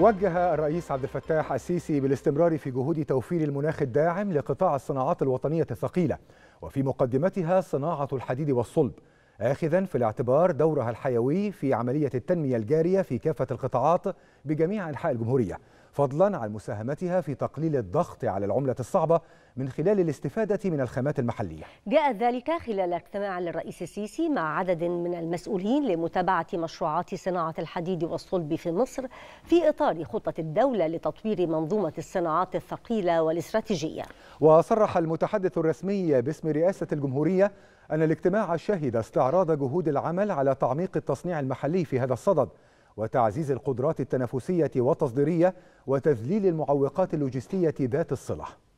وجه الرئيس عبد الفتاح السيسي بالاستمرار في جهود توفير المناخ الداعم لقطاع الصناعات الوطنية الثقيلة وفي مقدمتها صناعة الحديد والصلب آخذا في الاعتبار دورها الحيوي في عملية التنمية الجارية في كافة القطاعات بجميع أنحاء الجمهورية فضلا عن مساهمتها في تقليل الضغط على العملة الصعبة من خلال الاستفادة من الخامات المحلية جاء ذلك خلال اجتماع للرئيس السيسي مع عدد من المسؤولين لمتابعة مشروعات صناعة الحديد والصلب في مصر في إطار خطة الدولة لتطوير منظومة الصناعات الثقيلة والاستراتيجية وصرح المتحدث الرسمي باسم رئاسة الجمهورية أن الاجتماع شهد استعراض جهود العمل على تعميق التصنيع المحلي في هذا الصدد وتعزيز القدرات التنافسية والتصديرية وتذليل المعوقات اللوجستية ذات الصلة